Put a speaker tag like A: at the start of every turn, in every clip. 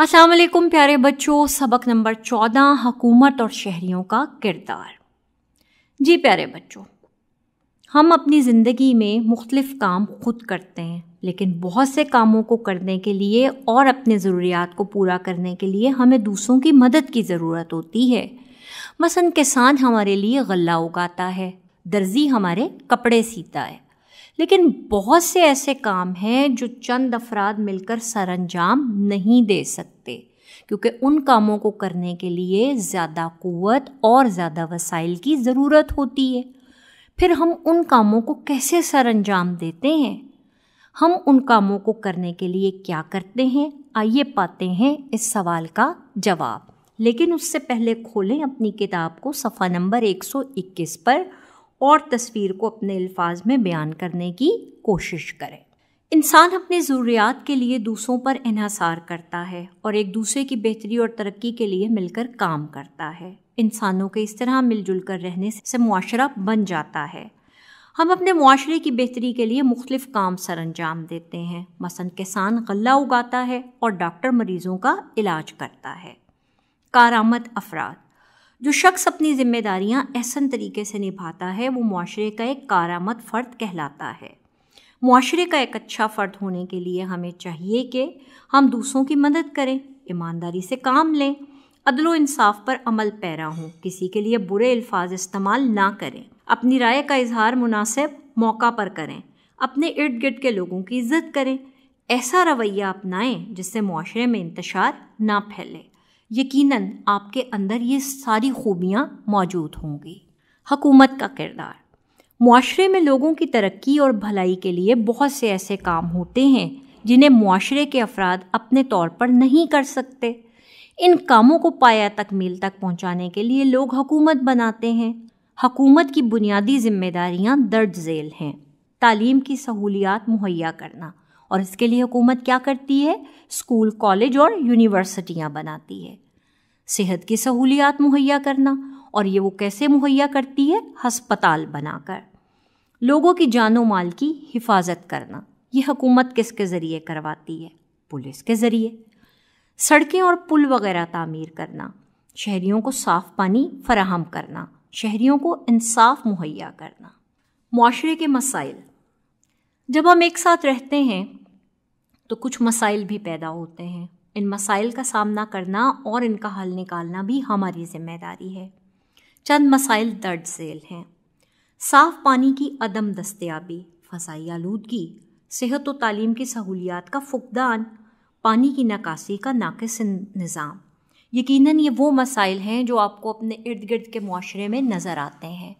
A: अस्सलाम वालेकुम प्यारे बच्चों सबक नंबर चौदह हकूमत और शहरीों का किरदार जी प्यारे बच्चों हम अपनी ज़िंदगी में मुख्तलिफ़ काम खुद करते हैं लेकिन बहुत से कामों को करने के लिए और अपने ज़रूरियात को पूरा करने के लिए हमें दूसरों की मदद की ज़रूरत होती है मसन किसान हमारे लिए गला उगाता है दर्जी हमारे कपड़े सीता है लेकिन बहुत से ऐसे काम हैं जो चंद अफराद मिलकर अंजाम नहीं दे सकते क्योंकि उन कामों को करने के लिए ज़्यादा क़वत और ज़्यादा वसाइल की ज़रूरत होती है फिर हम उन कामों को कैसे अंजाम देते हैं हम उन कामों को करने के लिए क्या करते हैं आइए पाते हैं इस सवाल का जवाब लेकिन उससे पहले खोलें अपनी किताब को सफ़ा नंबर 121 पर और तस्वीर को अपने अल्फाज में बयान करने की कोशिश करें इंसान अपने ज़रूरियात के लिए दूसरों पर इहसार करता है और एक दूसरे की बेहतरी और तरक्की के लिए मिलकर काम करता है इंसानों के इस तरह मिलजुल कर रहने से मुआरा बन जाता है हम अपने माशरे की बेहतरी के लिए मुख्तलिफ काम सर अंजाम देते हैं मसन किसान गला उगाता है और डॉक्टर मरीज़ों का इलाज करता है कारामद अफराद जो शख्स अपनी जिम्मेदारियां एहसन तरीके से निभाता है वो माशरे का एक कारामत फ़र्द कहलाता है माशरे का एक अच्छा फ़र्द होने के लिए हमें चाहिए कि हम दूसरों की मदद करें ईमानदारी से काम लें अदलो इंसाफ पर अमल पैरा हों किसी के लिए बुरे अल्फाज इस्तेमाल ना करें अपनी राय का इजहार मुनासिब मौका पर करें अपने इर्द गिर्द के लोगों की इज्जत करें ऐसा रवैया अपनाएं जिससे माशरे में इंतशार ना फैले यकीनन आपके अंदर ये सारी खूबियाँ मौजूद होंगी हकूमत का किरदार माशरे में लोगों की तरक्की और भलाई के लिए बहुत से ऐसे काम होते हैं जिन्हें माशरे के अफराद अपने तौर पर नहीं कर सकते इन कामों को पाया तकमील तक पहुंचाने के लिए लोग हकूमत बनाते हैं हकूमत की बुनियादी जिम्मेदारियां दर्ज झेल हैं तालीम की सहूलियात मुहैया करना और इसके लिए हुकूमत क्या करती है स्कूल कॉलेज और यूनिवर्सिटियाँ बनाती है सेहत की सहूलियात मुहैया करना और ये वो कैसे मुहैया करती है हस्पताल बनाकर लोगों की जानो माल की हिफाजत करना ये हुकूमत किसके ज़रिए करवाती है पुलिस के ज़रिए सड़कें और पुल वगैरह तामीर करना शहरीों को साफ़ पानी फराहम करना शहरीों को इंसाफ मुहैया करना माशरे के मसाइल जब हम एक साथ रहते हैं तो कुछ मसाइल भी पैदा होते हैं इन मसाइल का सामना करना और इनका हल निकालना भी हमारी जिम्मेदारी है चंद मसाइल दर्ज सेल हैं साफ पानी की अदम दस्तियाबी फसाई आलूदगी सेहत व तालीम की सहूलियात का फुकदान पानी की नकासी का नाकस निज़ाम यकीनन ये वो मसाइल हैं जो आपको अपने इर्द गिर्द के माशरे में नज़र आते हैं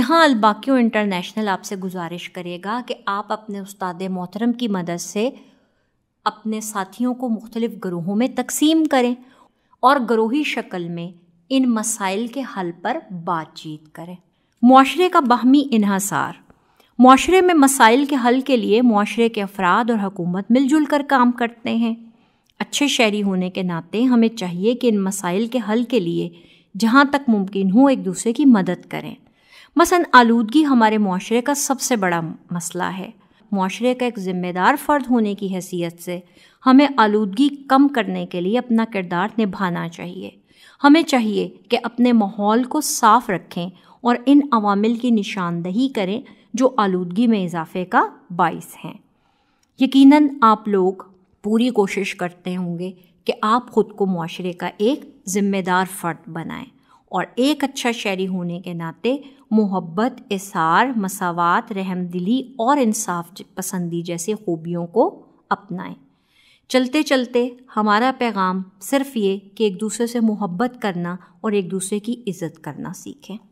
A: यहाँ अलबाक्यो इंटरनेशनल आपसे गुजारिश करेगा कि आप अपने उस्ताद मोहतरम की मदद से अपने साथियों को मुख्तलिफ़ ग्रोहों में तकसीम करें और ग्रोही शक्ल में इन मसाइल के हल पर बातचीत करें माशरे का बाहमी इहसार माशरे में मसाइल के हल के लिए माशरे के अफराद और हकूमत मिलजुल कर काम करते हैं अच्छे शहरी होने के नाते हमें चाहिए कि इन मसाइल के हल के लिए जहाँ तक मुमकिन हो एक दूसरे की मदद करें मसन आलूदगी हमारे माशरे का सबसे बड़ा मसला है माशरे का एक ज़िम्मेदार फ़र्द होने की हैसियत से हमें आलूगी कम करने के लिए अपना किरदार निभाना चाहिए हमें चाहिए कि अपने माहौल को साफ रखें और इन अवामिल की निशानदही करें जो आलूगी में इजाफे का बायस हैं यकीनन आप लोग पूरी कोशिश करते होंगे कि आप ख़ुद को माशरे का एक ज़िम्मेदार फ़र्द बनाएं और एक अच्छा शहरी होने के नाते मोहब्बत इसार मसावत रहमदिली और इंसाफ पसंदी जैसे खूबियों को अपनाएं चलते चलते हमारा पैगाम सिर्फ ये कि एक दूसरे से मोहब्बत करना और एक दूसरे की इज़्ज़त करना सीखें